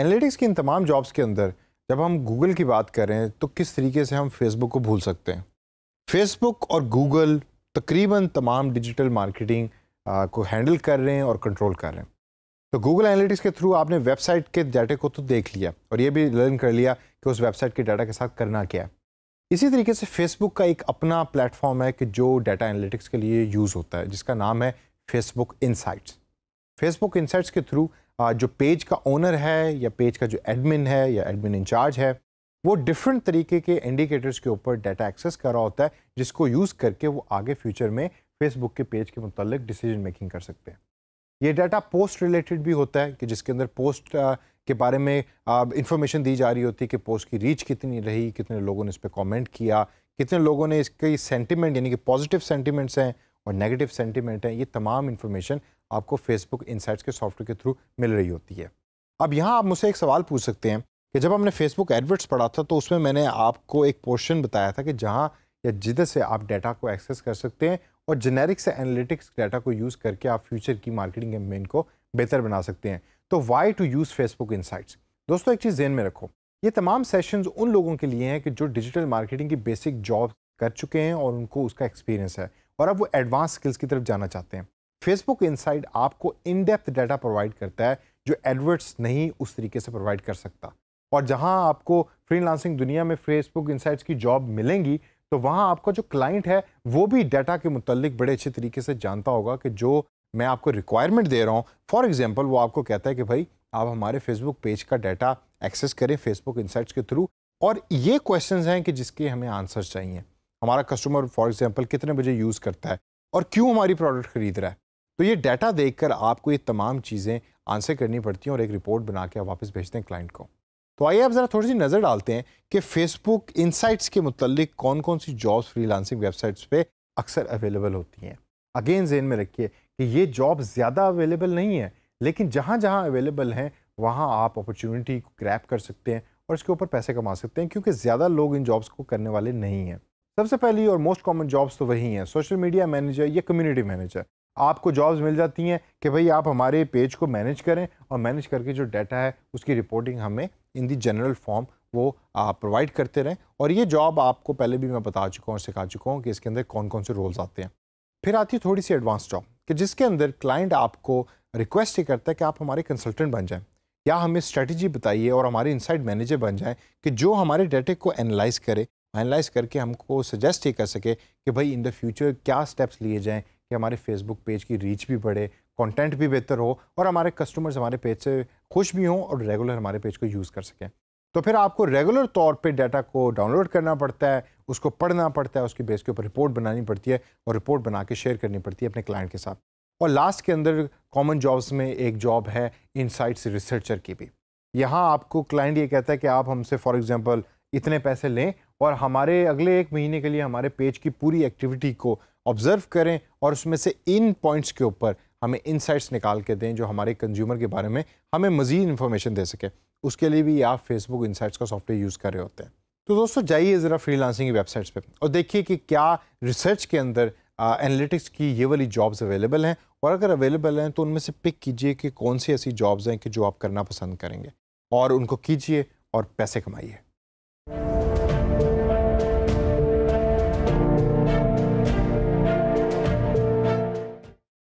analytics की इन तमाम jobs के अंदर जब हम गूगल की बात करें तो किस तरीके से हम फेसबुक को भूल सकते हैं फेसबुक और गूगल तकरीबन तमाम डिजिटल मार्केटिंग को हैंडल कर रहे हैं और कंट्रोल कर रहे हैं तो गूगल एनालिटिक्स के थ्रू आपने वेबसाइट के डाटा को तो देख लिया और ये भी लर्न कर लिया कि उस वेबसाइट के डाटा के साथ करना क्या है इसी तरीके से फेसबुक का एक अपना प्लेटफॉर्म है कि जो डाटा एनालिटिक्स के लिए यूज़ होता है जिसका नाम है फेसबुक इनसाइट्स फेसबुक इनसाइट्स के थ्रू जो पेज का ओनर है या पेज का जो एडमिन है या एडमिन इंचार्ज है वो डिफरेंट तरीके के इंडिकेटर्स के ऊपर डाटा एक्सेस कर रहा होता है जिसको यूज़ करके वो आगे फ्यूचर में फेसबुक के पेज के मतलब डिसीजन मेकिंग कर सकते हैं ये डाटा पोस्ट रिलेटेड भी होता है कि जिसके अंदर पोस्ट के बारे में इंफॉर्मेशन दी जा रही होती है कि पोस्ट की रीच कितनी रही कितने लोगों ने इस पर कॉमेंट किया कितने लोगों ने इसके सेंटिमेंट यानी कि पॉजिटिव सेंटिमेंट्स हैं और नेगेटिव सेंटिमेंट हैं ये तमाम इन्फॉर्मेशन आपको फेसबुक इंसाइट्स के सॉफ्टवेयर के थ्रू मिल रही होती है अब यहाँ आप मुझसे एक सवाल पूछ सकते हैं कि जब हमने फेसबुक एडवर्ट्स पढ़ा था तो उसमें मैंने आपको एक पोर्शन बताया था कि जहाँ या जिधर से आप डाटा को एक्सेस कर सकते हैं और जेनेरिक से एनालिटिक्स डाटा को यूज़ करके आप फ्यूचर की मार्केटिंग कैम्पेन को बेहतर बना सकते हैं तो why to use Facebook Insights दोस्तों एक चीज़ जेन में रखो ये तमाम सेशंस उन लोगों के लिए हैं कि जो डिजिटल मार्केटिंग की बेसिक जॉब कर चुके हैं और उनको उसका एक्सपीरियंस है और अब वो एडवांस स्किल्स की तरफ जाना चाहते हैं फेसबुक इनसाइड आपको इन डेप्थ डाटा प्रोवाइड करता है जो एडवर्ट्स नहीं उस तरीके से प्रोवाइड कर सकता और जहां आपको फ्रीलांसिंग दुनिया में फेसबुक इनसाइट्स की जॉब मिलेंगी तो वहाँ आपका जो क्लाइंट है वो भी डाटा के मुतलिक बड़े अच्छे तरीके से जानता होगा कि जो मैं आपको रिक्वायरमेंट दे रहा हूँ फॉर एग्जाम्पल वो आपको कहता है कि भाई आप हमारे फेसबुक पेज का डाटा एक्सेस करें फेसबुक इंसाइट्स के थ्रू और ये क्वेश्चंस हैं कि जिसके हमें आंसर्स चाहिए हमारा कस्टमर फॉर एग्जांपल कितने बजे यूज़ करता है और क्यों हमारी प्रोडक्ट खरीद रहा है तो ये डाटा देखकर आपको ये तमाम चीज़ें आंसर करनी पड़ती हैं और एक रिपोर्ट बना के आप वापस भेजते हैं क्लाइंट को तो आइए आप ज़रा थोड़ी सी नज़र डालते हैं कि फेसबुक इनसाइट्स के मुतलिक कौन कौन सी जॉब्स फ्रीलांसिंग वेबसाइट्स पे अक्सर अवेलेबल होती हैं अगेन जेन में रखिए कि ये जॉब ज़्यादा अवेलेबल नहीं है लेकिन जहाँ जहाँ अवेलेबल हैं वहाँ आप अपॉर्चुनिटी को क्रैप कर सकते हैं और इसके ऊपर पैसे कमा सकते हैं क्योंकि ज़्यादा लोग इन जॉब्स को करने वाले नहीं हैं सबसे पहली और मोस्ट कॉमन जॉब्स तो वही हैं सोशल मीडिया मैनेजर या कम्युनिटी मैनेजर आपको जॉब्स मिल जाती हैं कि भाई आप हमारे पेज को मैनेज करें और मैनेज करके जो डाटा है उसकी रिपोर्टिंग हमें इन दी जनरल फॉर्म वो आप प्रोवाइड करते रहें और ये जॉब आपको पहले भी मैं बता चुका हूँ सिखा चुका हूँ कि इसके अंदर कौन कौन से रोल्स आते हैं फिर आती है थोड़ी सी एडवांस जॉब कि जिसके अंदर क्लाइंट आपको रिक्वेस्ट ये करता है कि आप हमारे कंसल्टेंट बन जाएं या हमें स्ट्रेटजी बताइए और हमारे इनसाइड मैनेजर बन जाएं कि जो हमारे डाटे को एनालाइज करे एनालाइज करके हमको सजेस्ट ये कर सके कि भाई इन द फ्यूचर क्या स्टेप्स लिए जाएँ कि हमारे फेसबुक पेज की रीच भी बढ़े कंटेंट भी बेहतर हो और हमारे कस्टमर्स हमारे पेज से खुश भी हों और रेगुलर हमारे पेज को यूज़ कर सकें तो फिर आपको रेगुलर तौर पे डाटा को डाउनलोड करना पड़ता है उसको पढ़ना पड़ता है उसके बेस के ऊपर रिपोर्ट बनानी पड़ती है और रिपोर्ट बना के शेयर करनी पड़ती है अपने क्लाइंट के साथ और लास्ट के अंदर कॉमन जॉब्स में एक जॉब है इनसाइट्स रिसर्चर की भी यहाँ आपको क्लाइंट ये कहता है कि आप हमसे फॉर एग्ज़ाम्पल इतने पैसे लें और हमारे अगले एक महीने के लिए हमारे पेज की पूरी एक्टिविटी को ऑब्ज़र्व करें और उसमें से इन पॉइंट्स के ऊपर हमें इनसाइट्स निकाल के दें जो हमारे कंज्यूमर के बारे में हमें मज़ीद इन्फॉर्मेशन दे सके उसके लिए भी आप फेसबुक इनसाइट्स का सॉफ्टवेयर यूज़ कर रहे होते हैं तो दोस्तों जाइए ज़रा फ्रीलांसिंग की वेबसाइट्स पे और देखिए कि क्या रिसर्च के अंदर एनालिटिक्स की ये वाली जॉब्स अवेलेबल हैं और अगर अवेलेबल हैं तो उनमें से पिक कीजिए कि कौन सी ऐसी जॉब्स हैं कि जो आप करना पसंद करेंगे और उनको कीजिए और पैसे कमाइए